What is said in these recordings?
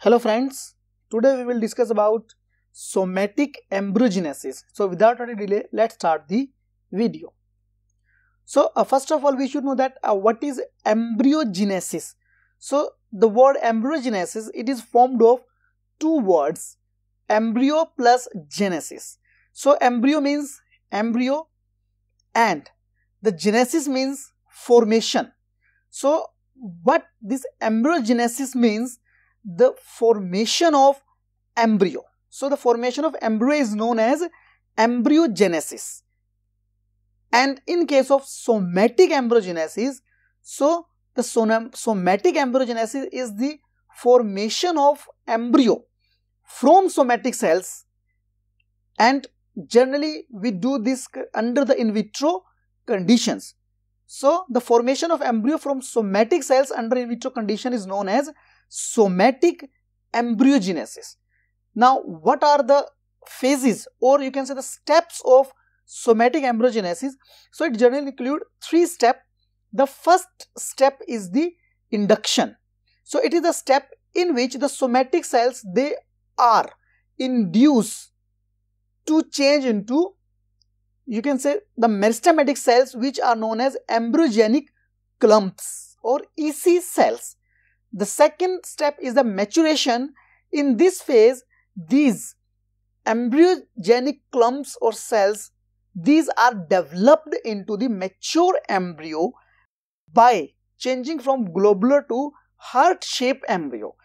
Hello friends, today we will discuss about somatic embryogenesis. So without any delay, let's start the video. So uh, first of all, we should know that uh, what is embryogenesis. So the word embryogenesis, it is formed of two words, embryo plus genesis. So embryo means embryo and the genesis means formation. So what this embryogenesis means, the formation of embryo. So the formation of embryo is known as embryogenesis. And in case of somatic embryogenesis, so the somatic embryogenesis is the formation of embryo from somatic cells and generally we do this under the in vitro conditions. So the formation of embryo from somatic cells under in vitro condition is known as somatic embryogenesis. Now, what are the phases or you can say the steps of somatic embryogenesis? So, it generally include three steps. The first step is the induction. So, it is the step in which the somatic cells they are induced to change into you can say the meristematic cells which are known as embryogenic clumps or EC cells. The second step is the maturation. In this phase, these embryogenic clumps or cells, these are developed into the mature embryo by changing from globular to heart-shaped embryo.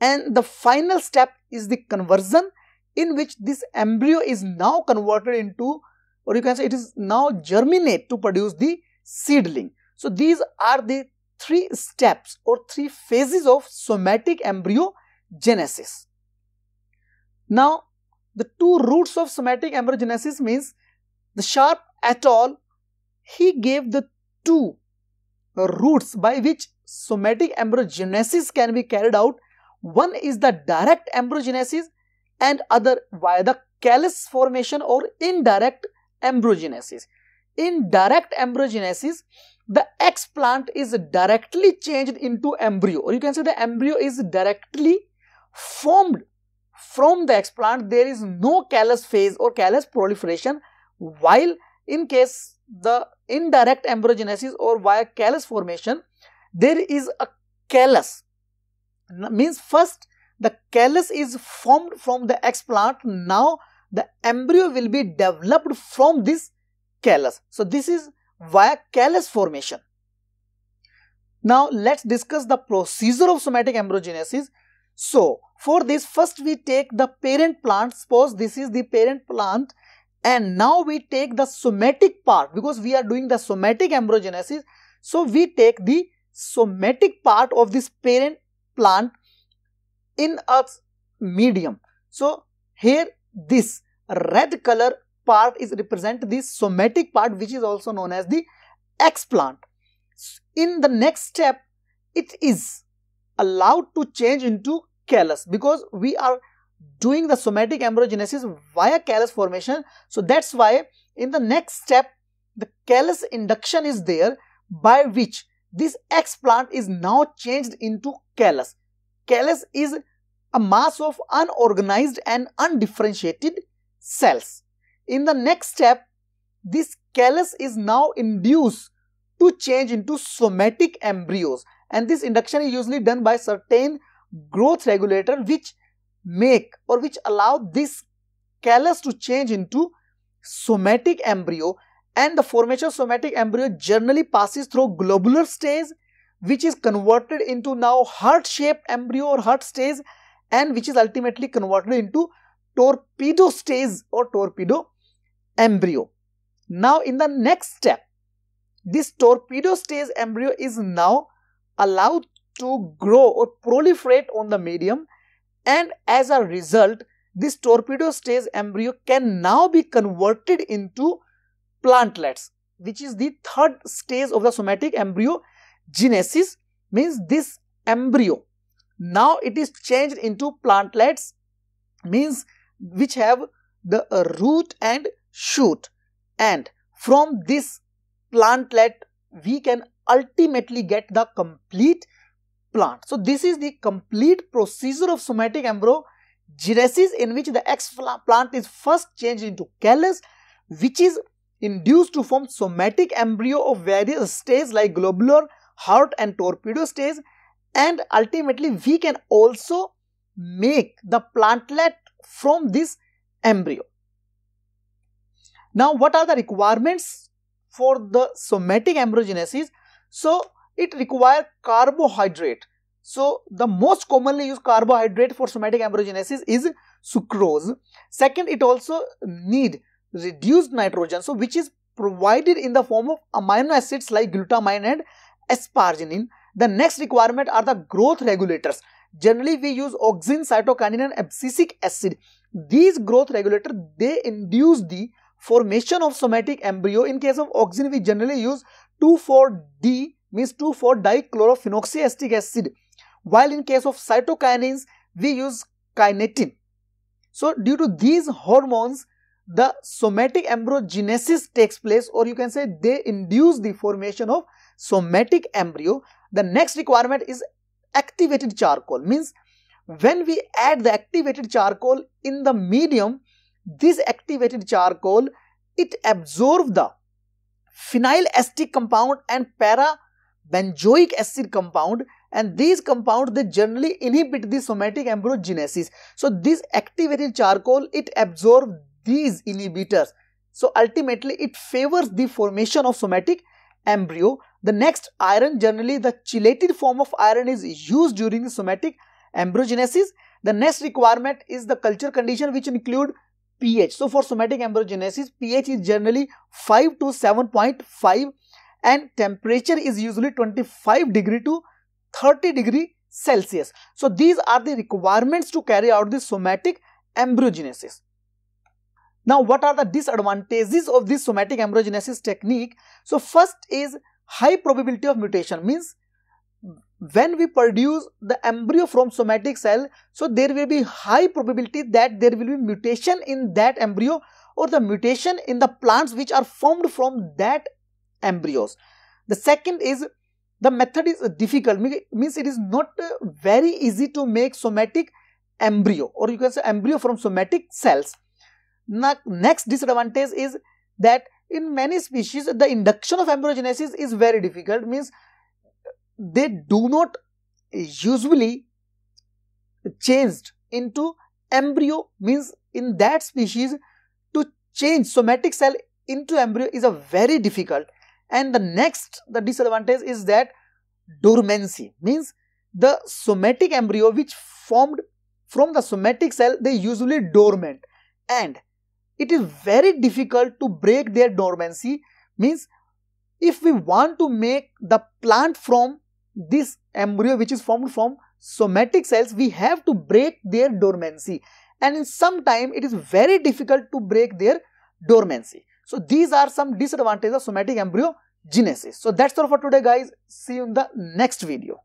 And the final step is the conversion in which this embryo is now converted into or you can say it is now germinate to produce the seedling. So these are the three steps or three phases of somatic embryo genesis. Now, the two roots of somatic embryogenesis means the sharp at all, he gave the two roots by which somatic embryogenesis can be carried out. One is the direct embryogenesis and other via the callus formation or indirect embryogenesis. In direct embryogenesis, the explant is directly changed into embryo or you can say the embryo is directly formed from the explant there is no callus phase or callus proliferation while in case the indirect embryogenesis or via callus formation there is a callus means first the callus is formed from the explant now the embryo will be developed from this callus so this is via callus formation. Now let's discuss the procedure of somatic embryogenesis. So for this first we take the parent plant, suppose this is the parent plant and now we take the somatic part because we are doing the somatic embryogenesis. So we take the somatic part of this parent plant in a medium. So here this red color part is represent the somatic part which is also known as the explant. In the next step, it is allowed to change into callus because we are doing the somatic embryogenesis via callus formation. So that's why in the next step, the callus induction is there by which this explant is now changed into callus. Callus is a mass of unorganized and undifferentiated cells. In the next step, this callus is now induced to change into somatic embryos and this induction is usually done by certain growth regulator which make or which allow this callus to change into somatic embryo and the formation of somatic embryo generally passes through globular stage which is converted into now heart shaped embryo or heart stage and which is ultimately converted into torpedo stage or torpedo embryo. Now in the next step, this torpedo stage embryo is now allowed to grow or proliferate on the medium and as a result, this torpedo stage embryo can now be converted into plantlets which is the third stage of the somatic embryo genesis means this embryo now it is changed into plantlets means which have the uh, root and shoot and from this plantlet we can ultimately get the complete plant. So this is the complete procedure of somatic embryogenesis in which the X plant is first changed into callus which is induced to form somatic embryo of various stages like globular, heart and torpedo stage and ultimately we can also make the plantlet from this embryo. Now, what are the requirements for the somatic embryogenesis? So, it requires carbohydrate. So, the most commonly used carbohydrate for somatic embryogenesis is sucrose. Second, it also need reduced nitrogen, so which is provided in the form of amino acids like glutamine and asparagine. The next requirement are the growth regulators. Generally, we use auxin, cytokinin and abscisic acid. These growth regulators, they induce the formation of somatic embryo in case of oxygen we generally use 2,4-D means 24 dichlorophenoxyacetic acid while in case of cytokinins we use kinetin. So due to these hormones the somatic embryogenesis takes place or you can say they induce the formation of somatic embryo. The next requirement is activated charcoal means when we add the activated charcoal in the medium this activated charcoal, it absorbs the phenyl acetic compound and para benzoic acid compound and these compounds they generally inhibit the somatic embryogenesis So this activated charcoal, it absorbs these inhibitors. So ultimately it favors the formation of somatic embryo. The next iron generally the chelated form of iron is used during the somatic embryogenesis The next requirement is the culture condition which include pH. So for somatic embryogenesis, pH is generally 5 to 7.5 and temperature is usually 25 degree to 30 degree Celsius. So these are the requirements to carry out the somatic embryogenesis. Now what are the disadvantages of this somatic embryogenesis technique? So first is high probability of mutation means when we produce the embryo from somatic cell so there will be high probability that there will be mutation in that embryo or the mutation in the plants which are formed from that embryos the second is the method is difficult means it is not uh, very easy to make somatic embryo or you can say embryo from somatic cells now, next disadvantage is that in many species the induction of embryogenesis is very difficult means they do not usually changed into embryo means in that species to change somatic cell into embryo is a very difficult and the next the disadvantage is that dormancy means the somatic embryo which formed from the somatic cell they usually dormant and it is very difficult to break their dormancy means if we want to make the plant from this embryo which is formed from somatic cells, we have to break their dormancy. And in some time, it is very difficult to break their dormancy. So these are some disadvantages of somatic embryo genesis. So that's all for today guys. See you in the next video.